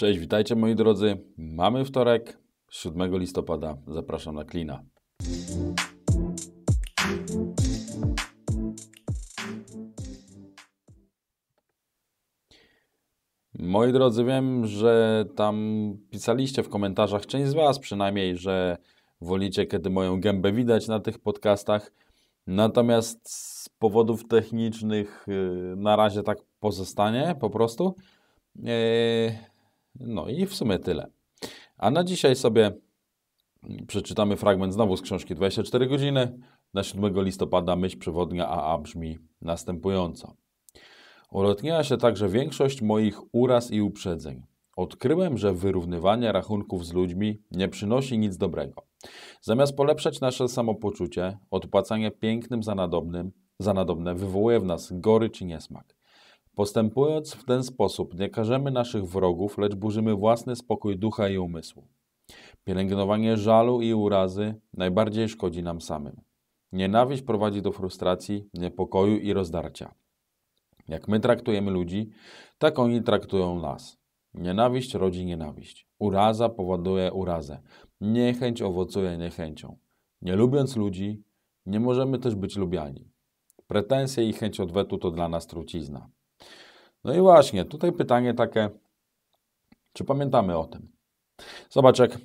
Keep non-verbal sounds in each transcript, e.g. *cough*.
Cześć, witajcie moi drodzy. Mamy wtorek, 7 listopada. Zapraszam na Klina. Moi drodzy, wiem, że tam pisaliście w komentarzach, część z Was przynajmniej, że wolicie, kiedy moją gębę widać na tych podcastach. Natomiast z powodów technicznych y, na razie tak pozostanie po prostu. Y, no i w sumie tyle. A na dzisiaj sobie przeczytamy fragment znowu z książki 24 godziny. Na 7 listopada myśl przewodnia AA brzmi następująco. Ulotniła się także większość moich uraz i uprzedzeń. Odkryłem, że wyrównywanie rachunków z ludźmi nie przynosi nic dobrego. Zamiast polepszać nasze samopoczucie, odpłacanie pięknym za nadobnym, za nadobne wywołuje w nas gory czy niesmak. Postępując w ten sposób, nie karzemy naszych wrogów, lecz burzymy własny spokój ducha i umysłu. Pielęgnowanie żalu i urazy najbardziej szkodzi nam samym. Nienawiść prowadzi do frustracji, niepokoju i rozdarcia. Jak my traktujemy ludzi, tak oni traktują nas. Nienawiść rodzi nienawiść. Uraza powoduje urazę. Niechęć owocuje niechęcią. Nie lubiąc ludzi, nie możemy też być lubiani. Pretensje i chęć odwetu to dla nas trucizna. No i właśnie, tutaj pytanie takie, czy pamiętamy o tym? Zobacz, jak e,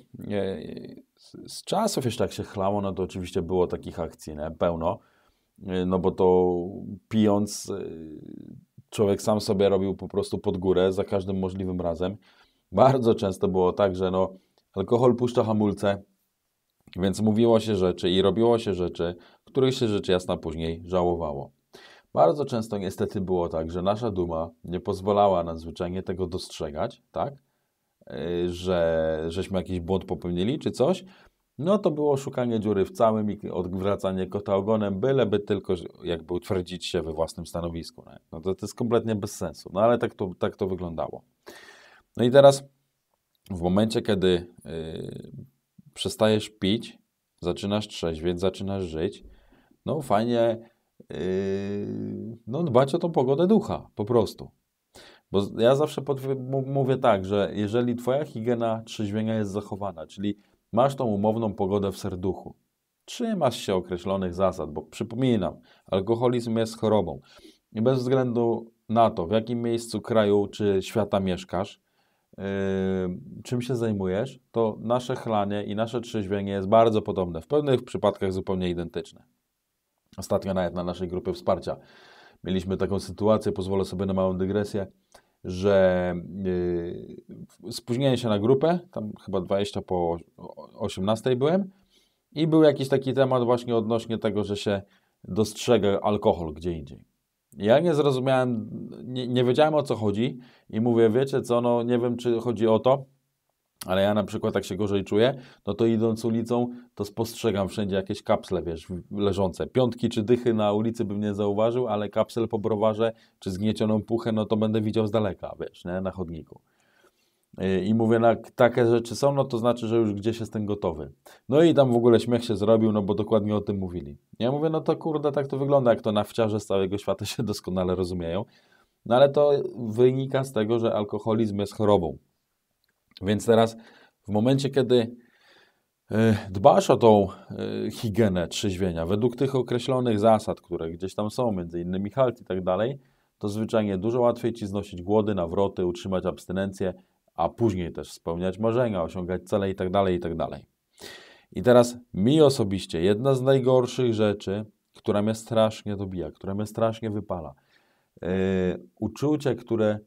z czasów jeszcze tak się chlało, no to oczywiście było takich akcji, nie? Pełno, e, no bo to pijąc e, człowiek sam sobie robił po prostu pod górę za każdym możliwym razem. Bardzo często było tak, że no, alkohol puszcza hamulce, więc mówiło się rzeczy i robiło się rzeczy, których się rzecz jasna później żałowało. Bardzo często niestety było tak, że nasza duma nie pozwalała nam zwyczajnie tego dostrzegać, tak? E, że żeśmy jakiś błąd popełnili czy coś. No to było szukanie dziury w całym i odwracanie kota ogonem, byleby tylko jakby utwierdzić się we własnym stanowisku. Nie? No to, to jest kompletnie bez sensu, no ale tak to, tak to wyglądało. No i teraz w momencie, kiedy yy, przestajesz pić, zaczynasz trzeźwieć, zaczynasz żyć, no fajnie Yy, no, dbać o tą pogodę ducha, po prostu. Bo ja zawsze mówię tak, że jeżeli twoja higiena trzeźwienia jest zachowana, czyli masz tą umowną pogodę w serduchu, trzymasz się określonych zasad, bo przypominam, alkoholizm jest chorobą i bez względu na to, w jakim miejscu kraju czy świata mieszkasz, yy, czym się zajmujesz, to nasze chlanie i nasze trzeźwienie jest bardzo podobne, w pewnych przypadkach zupełnie identyczne. Ostatnio nawet na naszej grupie wsparcia mieliśmy taką sytuację, pozwolę sobie na małą dygresję, że yy, się na grupę, tam chyba 20 po 18 byłem i był jakiś taki temat właśnie odnośnie tego, że się dostrzega alkohol gdzie indziej. Ja nie zrozumiałem, nie, nie wiedziałem o co chodzi i mówię, wiecie co, no nie wiem czy chodzi o to, ale ja na przykład tak się gorzej czuję, no to idąc ulicą, to spostrzegam wszędzie jakieś kapsle, wiesz, leżące. Piątki czy dychy na ulicy bym nie zauważył, ale kapsel po browarze czy zgniecioną puchę, no to będę widział z daleka, wiesz, nie? na chodniku. Y, I mówię, no, takie rzeczy są, no to znaczy, że już gdzieś jestem gotowy. No i tam w ogóle śmiech się zrobił, no bo dokładnie o tym mówili. Ja mówię, no to kurde, tak to wygląda, jak to wciarze z całego świata się *laughs* doskonale rozumieją. No ale to wynika z tego, że alkoholizm jest chorobą. Więc teraz w momencie, kiedy e, dbasz o tą e, higienę trzeźwienia według tych określonych zasad, które gdzieś tam są, między innymi halt i tak dalej, to zwyczajnie dużo łatwiej ci znosić głody, nawroty, utrzymać abstynencję, a później też spełniać marzenia, osiągać cele i tak dalej, i tak dalej. I teraz mi osobiście jedna z najgorszych rzeczy, która mnie strasznie dobija, która mnie strasznie wypala, yy, e, uczucie, które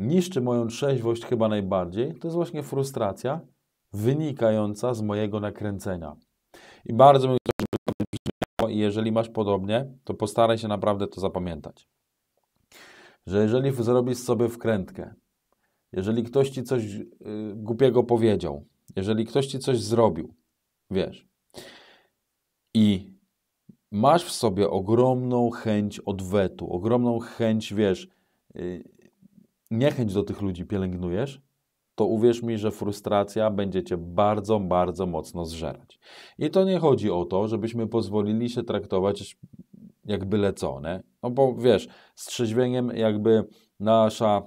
niszczy moją trzeźwość chyba najbardziej, to jest właśnie frustracja wynikająca z mojego nakręcenia. I bardzo mi to i jeżeli masz podobnie, to postaraj się naprawdę to zapamiętać. Że jeżeli zrobisz sobie wkrętkę, jeżeli ktoś ci coś yy, głupiego powiedział, jeżeli ktoś ci coś zrobił, wiesz, i masz w sobie ogromną chęć odwetu, ogromną chęć, wiesz, yy, niechęć do tych ludzi pielęgnujesz, to uwierz mi, że frustracja będzie cię bardzo, bardzo mocno zżerać. I to nie chodzi o to, żebyśmy pozwolili się traktować jak byle co, nie? No bo wiesz, z trzeźwieniem jakby nasza,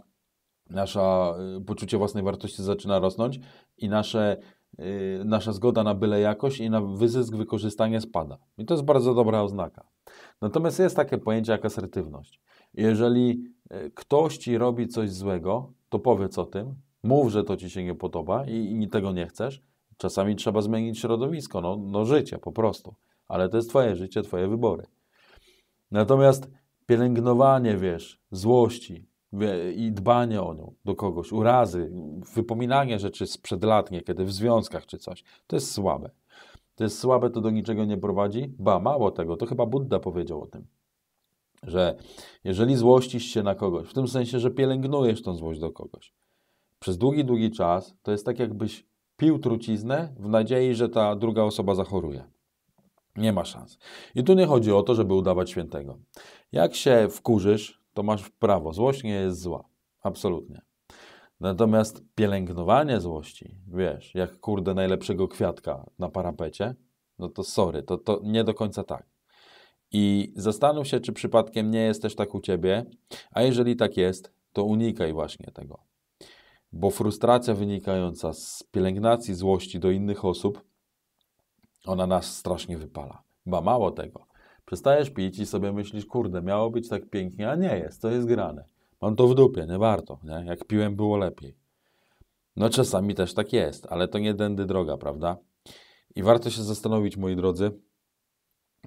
nasza y, poczucie własnej wartości zaczyna rosnąć i nasze Yy, nasza zgoda na byle jakość i na wyzysk wykorzystanie spada. I to jest bardzo dobra oznaka. Natomiast jest takie pojęcie jak asertywność. Jeżeli ktoś ci robi coś złego, to powiedz o tym, mów, że to ci się nie podoba i, i tego nie chcesz. Czasami trzeba zmienić środowisko, no, no życie po prostu, ale to jest twoje życie, twoje wybory. Natomiast pielęgnowanie, wiesz, złości i dbanie o nią do kogoś, urazy, wypominanie rzeczy sprzed lat niekiedy w związkach czy coś, to jest słabe. To jest słabe, to do niczego nie prowadzi. Ba, mało tego, to chyba Buddha powiedział o tym że jeżeli złościsz się na kogoś, w tym sensie, że pielęgnujesz tą złość do kogoś przez długi, długi czas, to jest tak, jakbyś pił truciznę w nadziei, że ta druga osoba zachoruje. Nie ma szans. I tu nie chodzi o to, żeby udawać świętego. Jak się wkurzysz, to masz prawo. Złość nie jest zła. Absolutnie. Natomiast pielęgnowanie złości, wiesz, jak kurde najlepszego kwiatka na parapecie, no to sorry, to, to nie do końca tak. I zastanów się, czy przypadkiem nie jest też tak u ciebie, a jeżeli tak jest, to unikaj właśnie tego. Bo frustracja wynikająca z pielęgnacji złości do innych osób, ona nas strasznie wypala. Ba mało tego. Przestajesz pić i sobie myślisz, kurde, miało być tak pięknie, a nie jest, to jest grane. Mam to w dupie, nie warto, nie? jak piłem było lepiej. No czasami też tak jest, ale to nie dędy droga, prawda? I warto się zastanowić, moi drodzy,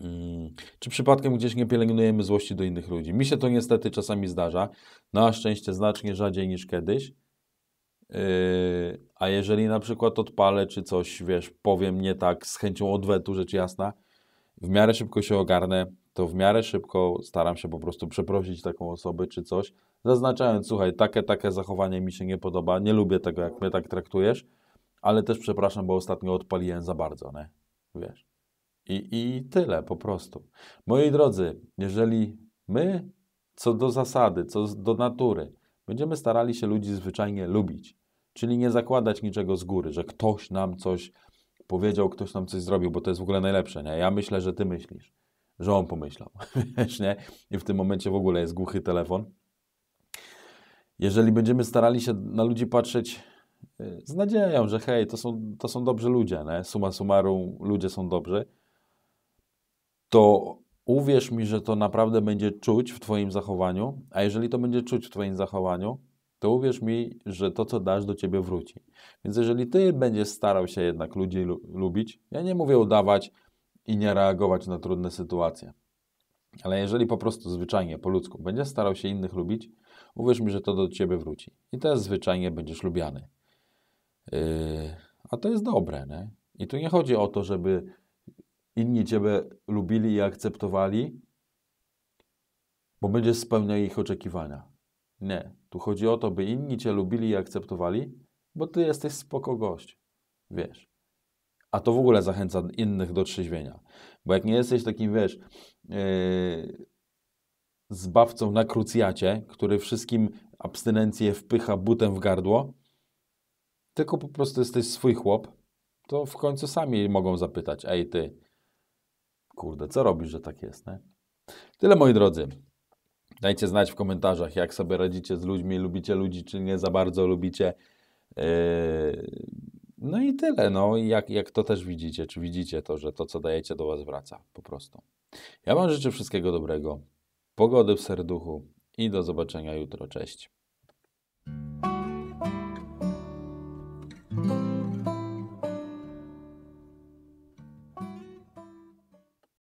Hmm. Czy przypadkiem gdzieś nie pielęgnujemy złości do innych ludzi? Mi się to niestety czasami zdarza. Na szczęście znacznie rzadziej niż kiedyś. Yy, a jeżeli na przykład odpalę czy coś, wiesz, powiem nie tak z chęcią odwetu, rzecz jasna, w miarę szybko się ogarnę, to w miarę szybko staram się po prostu przeprosić taką osobę czy coś, zaznaczając, słuchaj, takie, takie zachowanie mi się nie podoba, nie lubię tego, jak mnie tak traktujesz, ale też przepraszam, bo ostatnio odpaliłem za bardzo, nie? Wiesz. I, I tyle po prostu. Moi drodzy, jeżeli my co do zasady, co do natury, będziemy starali się ludzi zwyczajnie lubić, czyli nie zakładać niczego z góry, że ktoś nam coś powiedział, ktoś nam coś zrobił, bo to jest w ogóle najlepsze. Nie? Ja myślę, że ty myślisz, że on pomyślał. *laughs* Wiesz, nie? I w tym momencie w ogóle jest głuchy telefon. Jeżeli będziemy starali się na ludzi patrzeć y, z nadzieją, że hej, to są, to są dobrzy ludzie, nie? suma summarum, ludzie są dobrzy, to uwierz mi, że to naprawdę będzie czuć w Twoim zachowaniu, a jeżeli to będzie czuć w Twoim zachowaniu, to uwierz mi, że to, co dasz, do Ciebie wróci. Więc jeżeli Ty będziesz starał się jednak ludzi lu lubić, ja nie mówię udawać i nie reagować na trudne sytuacje, ale jeżeli po prostu zwyczajnie, po ludzku, będziesz starał się innych lubić, uwierz mi, że to do Ciebie wróci. I teraz zwyczajnie będziesz lubiany. Yy, a to jest dobre, nie? I tu nie chodzi o to, żeby inni Ciebie lubili i akceptowali, bo będziesz spełniał ich oczekiwania. Nie. Tu chodzi o to, by inni Cię lubili i akceptowali, bo Ty jesteś spoko gość. Wiesz. A to w ogóle zachęca innych do trzeźwienia. Bo jak nie jesteś takim, wiesz, yy, zbawcą na krucjacie, który wszystkim abstynencję wpycha butem w gardło, tylko po prostu jesteś swój chłop, to w końcu sami mogą zapytać, ej ty, kurde, co robisz, że tak jest, nie? Tyle, moi drodzy. Dajcie znać w komentarzach, jak sobie radzicie z ludźmi, lubicie ludzi, czy nie za bardzo lubicie. Yy, no i tyle, no i jak, jak to też widzicie, czy widzicie to, że to, co dajecie, do Was wraca, po prostu. Ja Wam życzę wszystkiego dobrego, pogody w serduchu i do zobaczenia jutro. Cześć.